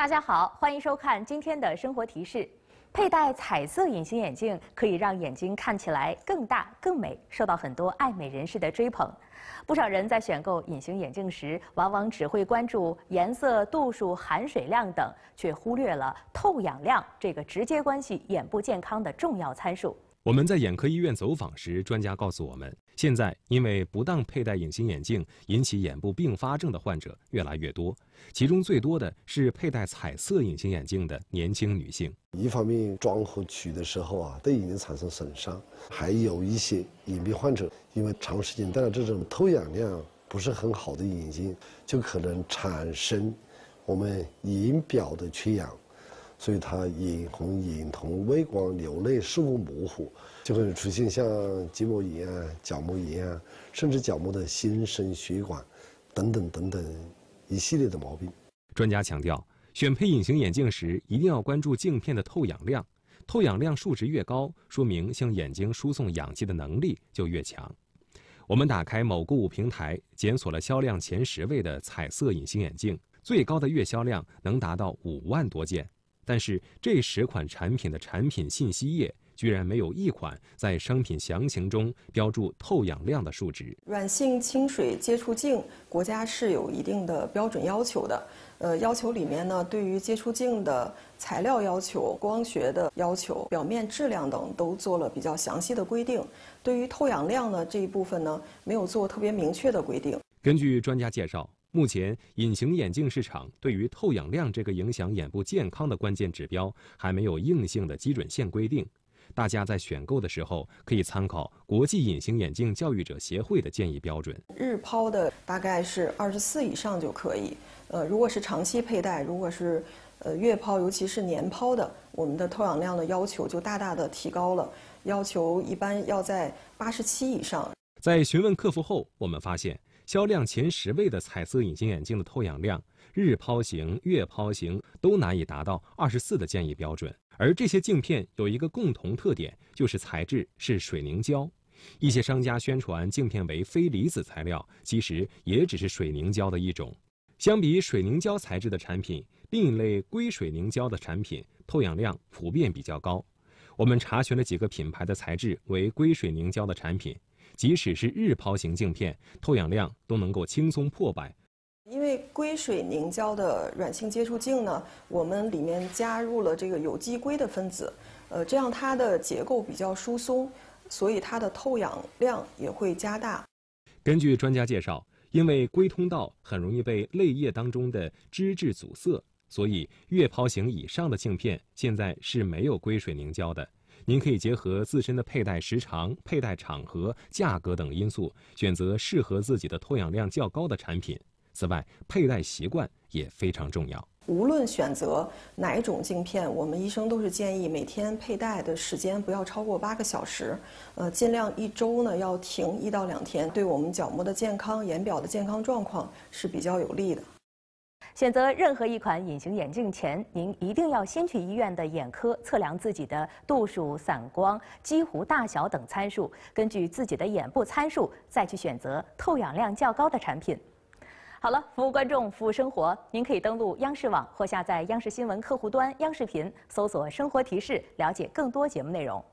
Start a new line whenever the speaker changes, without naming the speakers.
大家好，欢迎收看今天的生活提示。佩戴彩色隐形眼镜可以让眼睛看起来更大、更美，受到很多爱美人士的追捧。不少人在选购隐形眼镜时，往往只会关注颜色、度数、含水量等，却忽略了透氧量这个直接关系眼部健康的重要参数。
我们在眼科医院走访时，专家告诉我们，现在因为不当佩戴隐形眼镜引起眼部并发症的患者越来越多，其中最多的是佩戴
彩色隐形眼镜的年轻女性。一方面装和取的时候啊，对眼睛产生损伤；，还有一些隐秘患者，因为长时间戴了这种透氧量不是很好的眼镜，就可能产生我们眼表的缺氧。所以，它眼红、眼瞳畏光、流泪、视物模糊，就会出现像结膜炎啊、角膜炎啊，甚至角膜的新生血管，等等等等一系列的毛病。
专家强调，选配隐形眼镜时一定要关注镜片的透氧量，透氧量数值越高，说明向眼睛输送氧气的能力就越强。我们打开某购物平台，检索了销量前十位的彩色隐形眼镜，最高的月销量能达到五万多件。但是，这十款产品的产品信息页居然没有一款在商品详情中标注透氧量的数值。
软性清水接触镜，国家是有一定的标准要求的。呃，要求里面呢，对于接触镜的材料要求、光学的要求、表面质量等都做了比较详细的规定。对于透氧量呢这一部分呢，没有做特别明确的规
定。根据专家介绍。目前，隐形眼镜市场对于透氧量这个影响眼部健康的关键指标，还没有硬性的基准线规定。大家在选购的时候，可以参考国际隐形眼镜教育者协会的建议标准。
日抛的大概是二十四以上就可以。呃，如果是长期佩戴，如果是呃月抛，尤其是年抛的，我们的透氧量的要求就大大的提高了，要求一般要在八十七以上。
在询问客服后，我们发现。销量前十位的彩色隐形眼镜的透氧量，日抛型、月抛型都难以达到二十四的建议标准。而这些镜片有一个共同特点，就是材质是水凝胶。一些商家宣传镜片为非离子材料，其实也只是水凝胶的一种。相比水凝胶材质的产品，另一类硅水凝胶的产品透氧量普遍比较高。我们查询了几个品牌的材质为硅水凝胶的产品。即使是日抛型镜片，透氧量都能够轻松破百。
因为硅水凝胶的软性接触镜呢，我们里面加入了这个有机硅的分子，呃，这样它的结构比较疏松，所以它的透氧量也会加大。
根据专家介绍，因为硅通道很容易被泪液当中的脂质阻塞，所以月抛型以上的镜片现在是没有硅水凝胶的。您可以结合自身的佩戴时长、佩戴场合、价格等因素，选择适合自己的脱氧量较高的产品。此外，佩戴习惯也非常重要。
无论选择哪一种镜片，我们医生都是建议每天佩戴的时间不要超过八个小时，呃，尽量一周呢要停一到两天，对我们角膜的健康、眼表的健康状况是比较有利的。选择任何一款隐形眼镜
前，您一定要先去医院的眼科测量自己的度数、散光、几弧大小等参数，根据自己的眼部参数再去选择透氧量较高的产品。好了，服务观众，服务生活，您可以登录央视网或下载央视新闻客户端“央视频”，搜索“生活提示”，了解更多节目内容。